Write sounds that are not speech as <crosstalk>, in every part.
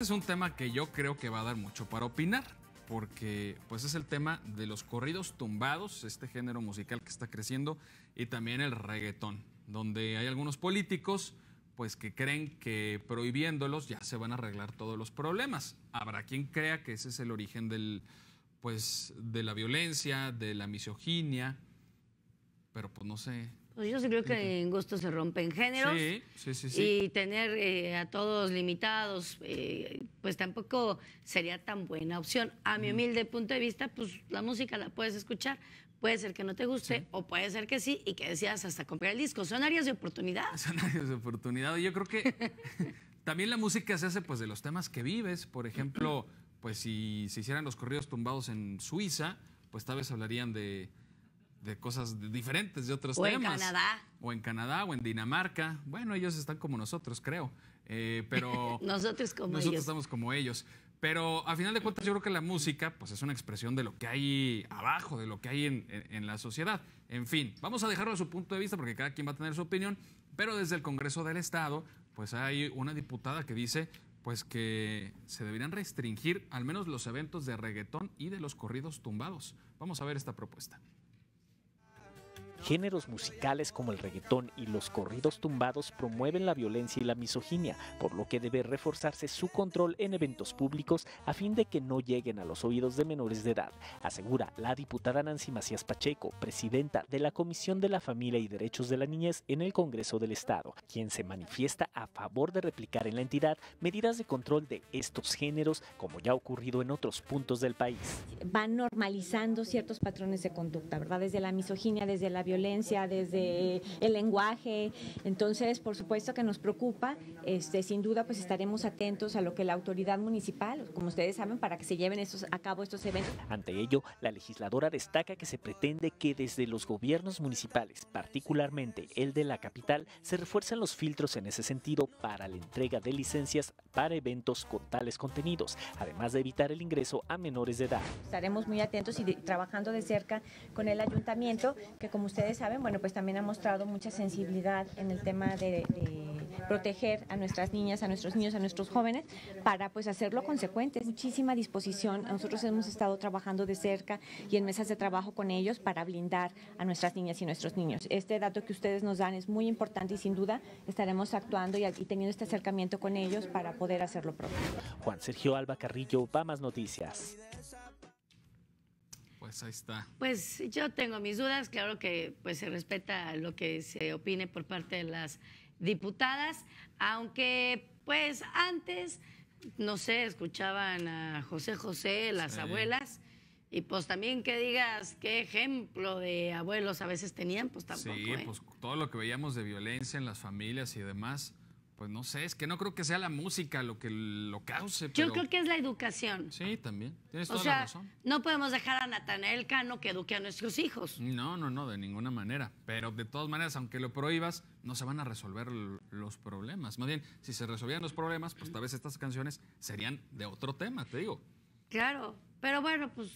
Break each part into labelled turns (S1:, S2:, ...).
S1: es un tema que yo creo que va a dar mucho para opinar, porque pues es el tema de los corridos tumbados, este género musical que está creciendo, y también el reggaetón, donde hay algunos políticos pues que creen que prohibiéndolos ya se van a arreglar todos los problemas. Habrá quien crea que ese es el origen del pues de la violencia, de la misoginia, pero pues no sé,
S2: pues yo sí creo que en gusto se rompen géneros. Sí, sí, sí. Y tener eh, a todos limitados, eh, pues tampoco sería tan buena opción. A mi humilde punto de vista, pues la música la puedes escuchar. Puede ser que no te guste o puede ser que sí y que decidas hasta comprar el disco. Son áreas de oportunidad. Son <laughs>
S1: áreas de oportunidad. Yo creo que <laughs> también la música se hace pues de los temas que vives. Por ejemplo, pues si se hicieran los corridos tumbados en Suiza, pues tal vez hablarían de de cosas diferentes de otros temas. O en Canadá. O en Canadá, Dinamarca. Bueno, ellos están como nosotros, creo. Eh, pero <laughs> nosotros como nosotros estamos como ellos. Pero a final de cuentas yo creo que la música pues es una expresión de lo que hay abajo, de lo que hay en, la sociedad. En fin, vamos a dejarlo a su punto de vista porque cada quien va a tener su opinión. Pero desde el Congreso del Estado pues hay una diputada que dice pues que se deberían restringir al menos los eventos de reggaetón y de los corridos tumbados. Vamos a ver esta propuesta.
S3: Géneros musicales como el reggaetón y los corridos tumbados promueven la violencia y la misoginia, por lo que debe reforzarse su control en eventos públicos a fin de que no lleguen a los oídos de menores de edad, asegura la diputada Nancy Macías Pacheco, presidenta de la Comisión de la Familia y Derechos de la Niñez en el Congreso del Estado, quien se manifiesta a favor de replicar en la entidad medidas de control de estos géneros, como ya ha ocurrido en otros puntos del país.
S4: Van normalizando ciertos patrones de conducta, ¿verdad? Desde la misoginia, desde la violencia, desde el lenguaje. Entonces, por supuesto que nos preocupa. Este, sin duda, pues estaremos atentos a lo que la autoridad municipal, como ustedes saben, para que se lleven a cabo estos eventos.
S3: Ante ello, la legisladora destaca que se pretende que desde los gobiernos municipales, particularmente el de la capital, se refuercen los filtros en ese sentido para la entrega de licencias para eventos con tales contenidos, además de evitar el ingreso a menores de edad.
S4: Estaremos muy atentos y trabajando de cerca con el ayuntamiento, que como usted ustedes saben, bueno, pues también ha mostrado mucha sensibilidad en el tema de, proteger a nuestras niñas, a nuestros niños, a nuestros jóvenes, para pues hacerlo consecuente. Muchísima disposición. Nosotros hemos estado trabajando de cerca y en mesas de trabajo con ellos para blindar a nuestras niñas y nuestros niños. Este dato que ustedes nos dan es muy importante y sin duda estaremos actuando y, teniendo este acercamiento con ellos para poder hacerlo propio.
S3: Juan Sergio Alba Carrillo, PAMAS Noticias pues está.
S2: Pues yo tengo mis dudas, claro que pues se respeta lo que se opine por parte de las diputadas, aunque pues antes, no sé, escuchaban a José José, las abuelas. Y pues también que digas qué ejemplo de abuelos a veces tenían, pues tampoco. Sí, ¿eh?
S1: pues todo lo que veíamos de violencia en las familias y demás, pues no sé, es que no creo que sea la música lo que lo cause. Yo creo que
S2: es la educación.
S1: Sí, también. Tienes toda la razón.
S2: No podemos dejar a Natanael Cano que eduque a nuestros hijos.
S1: No, no, no, de ninguna manera. Pero de todas maneras, aunque lo prohíbas, no se van a resolver los problemas. Más bien, si se resolvían los problemas, pues tal vez estas canciones serían de otro tema, te digo.
S2: Claro, pero bueno, pues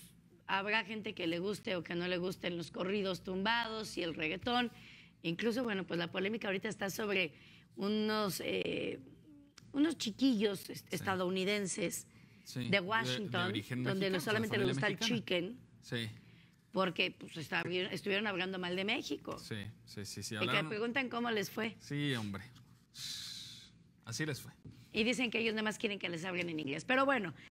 S2: habrá gente que le guste o que no le gusten los corridos tumbados y el reggaetón. Incluso, bueno, pues la polémica ahorita está sobre unos, eh, unos chiquillos estadounidenses de Washington, donde no solamente les gusta el chicken. Porque pues, estuvieron, hablando mal de México.
S1: Sí, sí, sí. Y que
S2: preguntan cómo les fue.
S1: Sí, hombre. Así les fue.
S2: Y dicen que ellos nada más quieren que les hablen en inglés. Pero bueno.